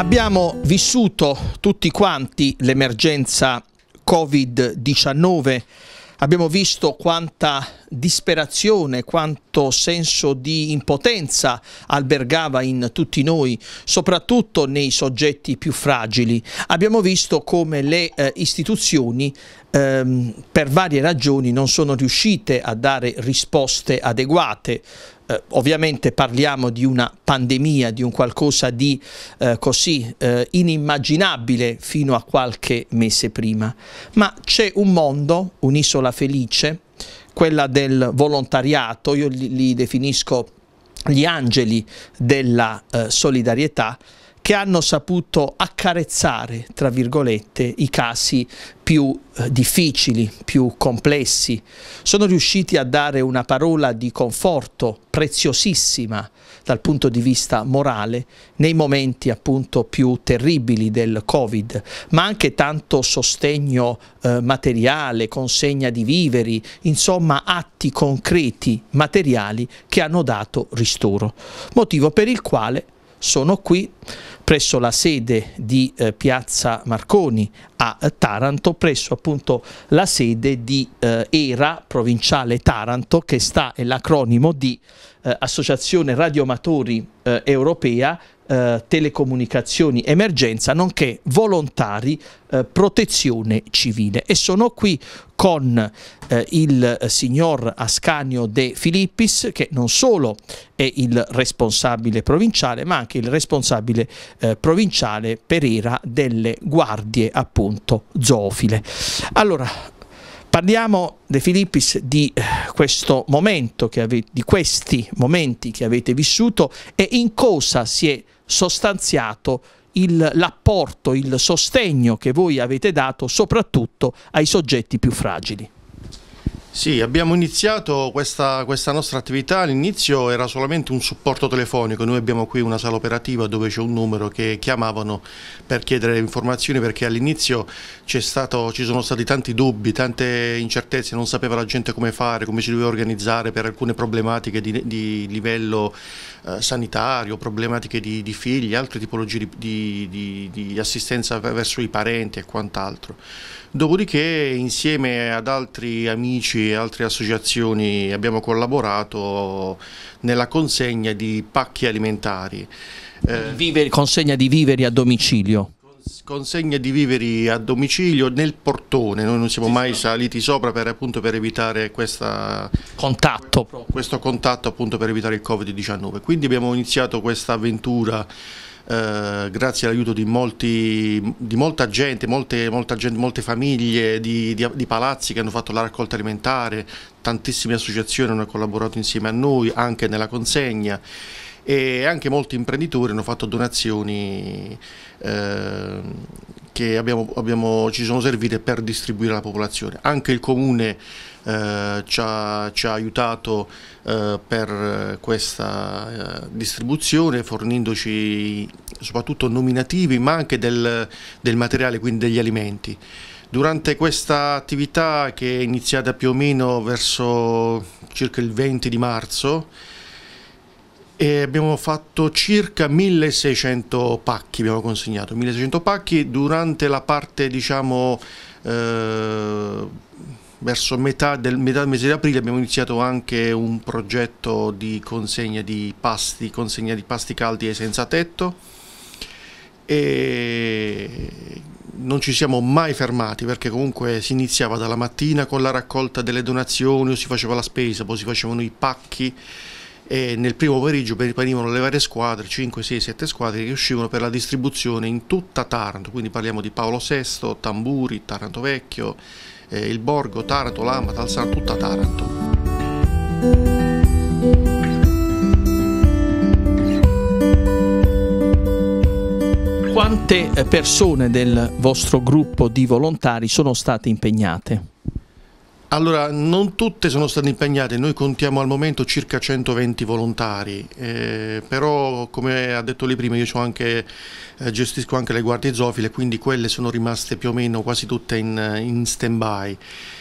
Abbiamo vissuto tutti quanti l'emergenza Covid-19, abbiamo visto quanta disperazione, quanto senso di impotenza albergava in tutti noi, soprattutto nei soggetti più fragili. Abbiamo visto come le eh, istituzioni ehm, per varie ragioni non sono riuscite a dare risposte adeguate. Eh, ovviamente parliamo di una pandemia, di un qualcosa di eh, così eh, inimmaginabile fino a qualche mese prima, ma c'è un mondo, un'isola felice, quella del volontariato, io li, li definisco gli angeli della eh, solidarietà, che hanno saputo accarezzare, tra virgolette, i casi più eh, difficili, più complessi. Sono riusciti a dare una parola di conforto preziosissima dal punto di vista morale nei momenti appunto più terribili del Covid, ma anche tanto sostegno eh, materiale, consegna di viveri, insomma atti concreti, materiali che hanno dato ristoro. Motivo per il quale sono qui presso la sede di eh, Piazza Marconi a Taranto, presso appunto la sede di eh, ERA provinciale Taranto, che sta è l'acronimo di eh, Associazione Radioamatori eh, Europea eh, telecomunicazioni emergenza, nonché volontari eh, protezione civile. E sono qui con eh, il signor Ascanio De Filippis, che non solo è il responsabile provinciale, ma anche il responsabile eh, provinciale era delle guardie appunto zoofile. Allora, Parliamo De Filippis di eh, questo momento avete, di questi momenti che avete vissuto e in cosa si è sostanziato l'apporto, il, il sostegno che voi avete dato soprattutto ai soggetti più fragili. Sì, abbiamo iniziato questa, questa nostra attività, all'inizio era solamente un supporto telefonico, noi abbiamo qui una sala operativa dove c'è un numero che chiamavano per chiedere informazioni perché all'inizio ci sono stati tanti dubbi, tante incertezze, non sapeva la gente come fare, come si doveva organizzare per alcune problematiche di, di livello eh, sanitario, problematiche di, di, figli, altre tipologie di, di assistenza verso i parenti e quant'altro. Dopodiché insieme ad altri amici sindaci e altre associazioni abbiamo collaborato nella consegna di pacchi alimentari. Eh, Viver, consegna di viveri a domicilio? consegna di viveri a domicilio nel portone, noi non siamo mai saliti sopra per, appunto, per evitare questa, contatto. questo contatto appunto, per evitare il Covid-19, quindi abbiamo iniziato questa avventura eh, grazie all'aiuto di, di molta gente, molte, molta gente, molte famiglie, di, di, di palazzi che hanno fatto la raccolta alimentare, tantissime associazioni hanno collaborato insieme a noi anche nella consegna e anche molti imprenditori hanno fatto donazioni eh, che abbiamo, abbiamo, ci sono servite per distribuire alla popolazione. Anche il comune eh, ci, ha, ci, ha, aiutato eh, per questa eh, distribuzione fornendoci soprattutto nominativi ma anche del, del materiale, quindi degli alimenti. Durante questa attività che è iniziata più o meno verso circa il 20 di marzo, e abbiamo fatto circa 1600 pacchi, abbiamo consegnato 1600 pacchi durante la parte diciamo eh, verso metà del, metà del mese di aprile abbiamo iniziato anche un progetto di consegna di pasti, consegna di pasti caldi e senza tetto e non ci siamo mai fermati perché comunque si iniziava dalla mattina con la raccolta delle donazioni o si faceva la spesa, poi si facevano i pacchi e nel primo pomeriggio venivano le varie squadre, 5, 6, 7 squadre che uscivano per la distribuzione in tutta Taranto, quindi parliamo di Paolo VI, Tamburi, Taranto Vecchio, eh, il borgo Taranto, l'Amatal, sarà tutta Taranto. Quante persone del vostro gruppo di volontari sono state impegnate? Allora, non tutte sono state impegnate, noi contiamo al momento circa 120 volontari, eh, però come ha detto lei prima io anche, eh, gestisco anche le guardie zofile, quindi quelle sono rimaste più o meno quasi tutte in, in stand-by.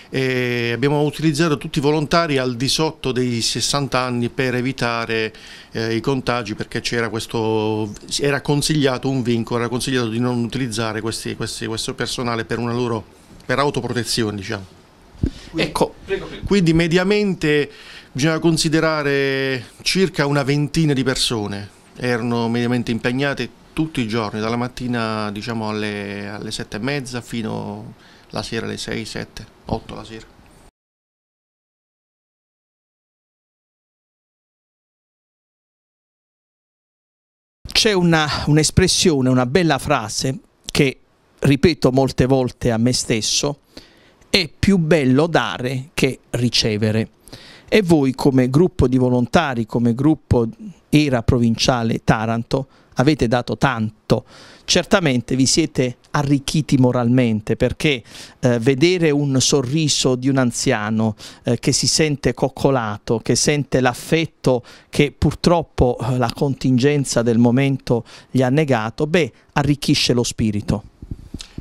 E abbiamo utilizzato tutti i volontari al di sotto dei 60 anni per evitare eh, i contagi perché era, questo, era consigliato un vincolo, era consigliato di non utilizzare questi, questi, questo personale per una loro per autoprotezione diciamo. Quindi, ecco, prego, prego. quindi mediamente bisogna considerare circa una ventina di persone erano mediamente impegnate tutti i giorni, dalla mattina diciamo alle, alle sette e mezza fino alla sera alle sei, sette, otto la sera. C'è un'espressione, un una bella frase che ripeto molte volte a me stesso, è più bello dare che ricevere. E voi come gruppo di volontari, come gruppo era provinciale Taranto, avete dato tanto. Certamente vi siete arricchiti moralmente perché eh, vedere un sorriso di un anziano eh, che si sente coccolato, che sente l'affetto che purtroppo eh, la contingenza del momento gli ha negato, beh, arricchisce lo spirito.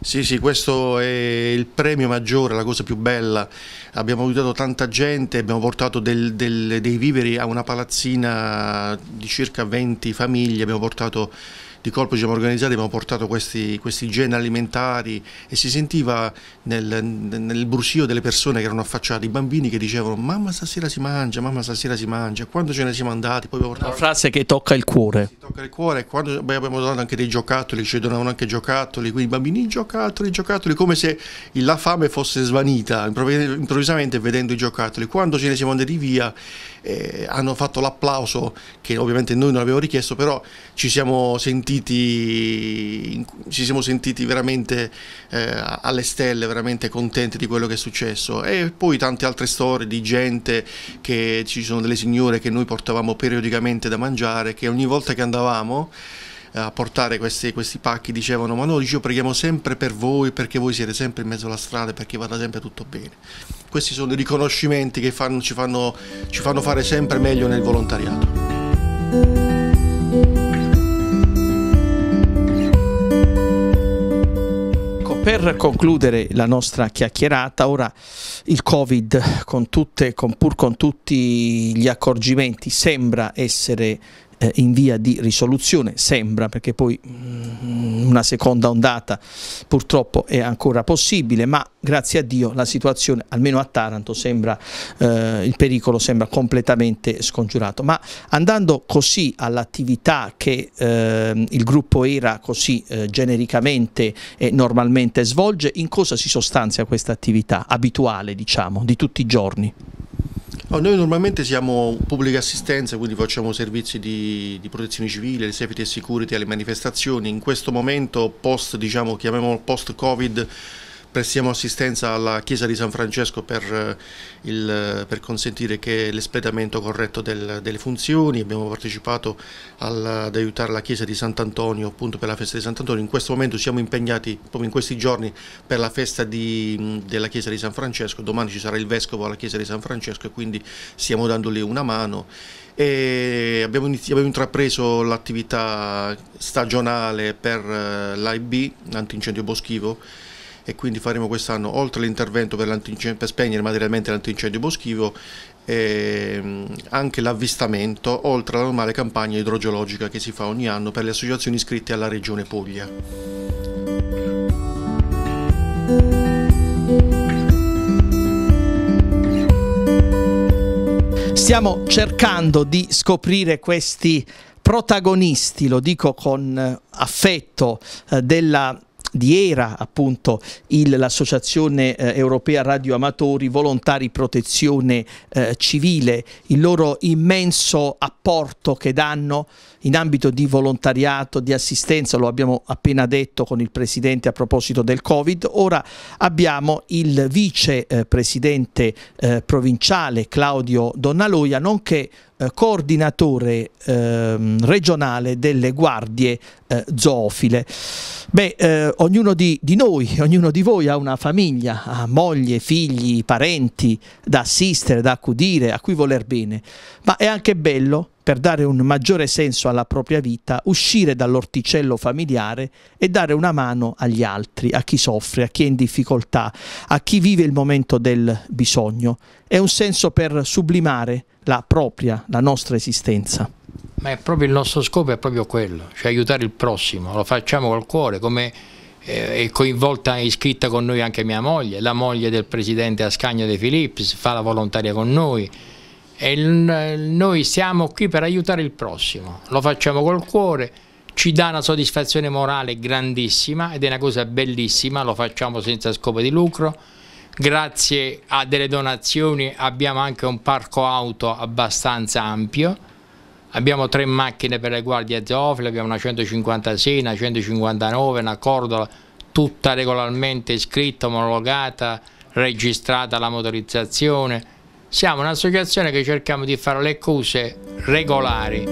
Sì, sì, questo è il premio maggiore, la cosa più bella. Abbiamo aiutato tanta gente, abbiamo portato del, del, dei viveri a una palazzina di circa 20 famiglie, abbiamo portato di colpo diciamo, organizzati abbiamo portato questi, questi geni alimentari e si sentiva nel, nel bruscio delle persone che erano affacciate, i bambini che dicevano mamma stasera si mangia, mamma stasera si mangia, quando ce ne siamo andati? Poi portato... Una frase che tocca il cuore. Si tocca il cuore, quando beh, abbiamo donato anche dei giocattoli, ci donavano anche giocattoli, quindi i bambini giocattoli, giocattoli, come se la fame fosse svanita improvvisamente vedendo i giocattoli. Quando ce ne siamo andati via eh, hanno fatto l'applauso che ovviamente noi non avevamo richiesto, però ci siamo sentiti sentiti, ci siamo sentiti veramente eh, alle stelle, veramente contenti di quello che è successo. E poi tante altre storie di gente che ci sono delle signore che noi portavamo periodicamente da mangiare, che ogni volta che andavamo eh, a portare questi, questi pacchi dicevano ma noi io preghiamo sempre per voi perché voi siete sempre in mezzo alla strada perché vada sempre tutto bene questi sono dei riconoscimenti che fanno, ci, fanno, ci, fanno, fare sempre meglio nel volontariato per concludere la nostra chiacchierata, ora il Covid, con tutte, con pur con tutti gli accorgimenti, sembra essere eh, in via di risoluzione, sembra, perché poi mh, mm, una seconda ondata purtroppo è ancora possibile, ma grazie a Dio la situazione, almeno a Taranto, sembra, eh, il pericolo sembra completamente scongiurato. Ma andando così all'attività che eh, il gruppo ERA così eh, genericamente e normalmente svolge, in cosa si sostanzia questa attività abituale, diciamo, di tutti i giorni? No, noi normalmente siamo pubblica assistenza, quindi facciamo servizi di, di protezione civile, di safety e security alle manifestazioni. In questo momento, post, diciamo, chiamiamolo post-Covid, prestiamo assistenza alla chiesa di San Francesco per, eh, il, per consentire l'espletamento corretto del, delle funzioni, abbiamo partecipato al, ad aiutare la chiesa di Sant'Antonio appunto per la festa di Sant'Antonio, in questo momento siamo impegnati proprio in questi giorni per la festa di, della chiesa di San Francesco, domani ci sarà il vescovo alla chiesa di San Francesco e quindi stiamo dandogli una mano e abbiamo, abbiamo intrapreso l'attività stagionale per eh, l'AIB, l'antincendio boschivo, e quindi faremo quest'anno oltre all'intervento per, per, spegnere materialmente l'antincendio boschivo ehm, anche l'avvistamento oltre alla normale campagna idrogeologica che si fa ogni anno per le associazioni iscritte alla regione Puglia. Stiamo cercando di scoprire questi protagonisti, lo dico con eh, affetto, eh, della di ERA, appunto l'associazione eh, europea Amatori volontari protezione eh, civile, il loro immenso apporto che danno in ambito di volontariato, di assistenza, lo abbiamo appena detto con il Presidente a proposito del Covid, ora abbiamo il Vice eh, Presidente eh, provinciale Claudio Donnaloia, nonché eh, coordinatore ehm, regionale delle guardie eh, zoofile. Beh, eh, ognuno di, di noi, ognuno di voi ha una famiglia, ha moglie, figli, parenti da assistere, da accudire, a cui voler bene, ma è anche bello per dare un maggiore senso alla propria vita, uscire dall'orticello familiare e dare una mano agli altri, a chi soffre, a chi è in difficoltà, a chi vive il momento del bisogno. È un senso per sublimare la propria, la nostra esistenza. Ma è proprio il nostro scopo, è proprio quello, cioè aiutare il prossimo, lo facciamo col cuore, come eh, è coinvolta e iscritta con noi anche mia moglie, la moglie del presidente Ascagno De Filippis, fa la volontaria con noi, il, noi siamo qui per aiutare il prossimo, lo facciamo col cuore, ci dà una soddisfazione morale grandissima ed è una cosa bellissima, lo facciamo senza scopo di lucro, grazie a delle donazioni abbiamo anche un parco auto abbastanza ampio, abbiamo tre macchine per le guardie zoofile, abbiamo una 156, una 159, una cordola, tutta regolarmente iscritta, omologata, registrata la motorizzazione, siamo un'associazione che cerchiamo di fare le cose regolari.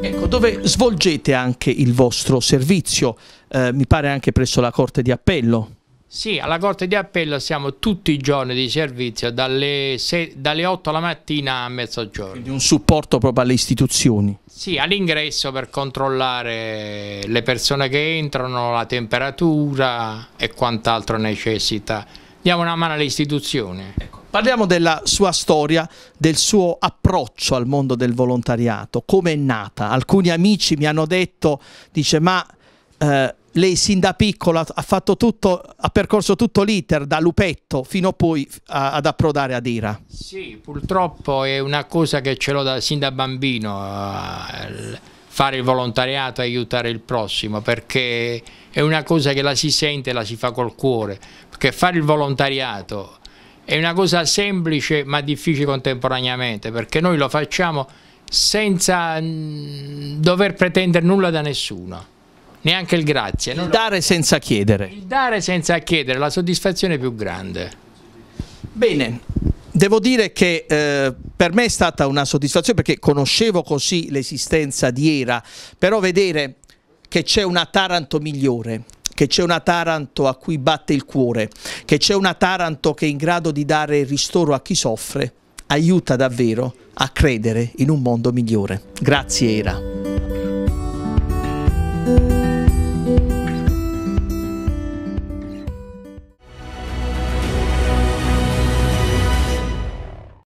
Ecco, dove svolgete anche il vostro servizio, eh, mi pare anche presso la Corte di Appello. Sì, alla Corte di Appello siamo tutti i giorni di servizio, dalle, dalle 8 alla mattina a mezzogiorno. Quindi un supporto proprio alle istituzioni? Sì, all'ingresso per controllare le persone che entrano, la temperatura e quant'altro necessita. Diamo una mano alle istituzioni. Ecco. Parliamo della sua storia, del suo approccio al mondo del volontariato, come è nata. Alcuni amici mi hanno detto, dice, ma... Eh, lei sin da piccola ha, tutto, ha percorso tutto l'iter da Lupetto fino poi a, ad approdare ad Ira. Sì, purtroppo è una cosa che ce l'ho da, sin da bambino, eh, fare il volontariato, aiutare il prossimo, perché è una cosa che la si sente e la si fa col cuore, perché fare il volontariato è una cosa semplice ma difficile contemporaneamente, perché noi lo facciamo senza mm, dover pretendere nulla da nessuno neanche il grazie. Il dare senza chiedere. Il dare senza chiedere, la soddisfazione più grande. Bene, Devo dire che eh, per me è stata una soddisfazione perché conoscevo così l'esistenza di Era, però vedere che c'è una Taranto migliore, che c'è una Taranto a cui batte il cuore, che c'è una Taranto che è in grado di dare ristoro a chi soffre, aiuta davvero a credere in un mondo migliore. Grazie Era.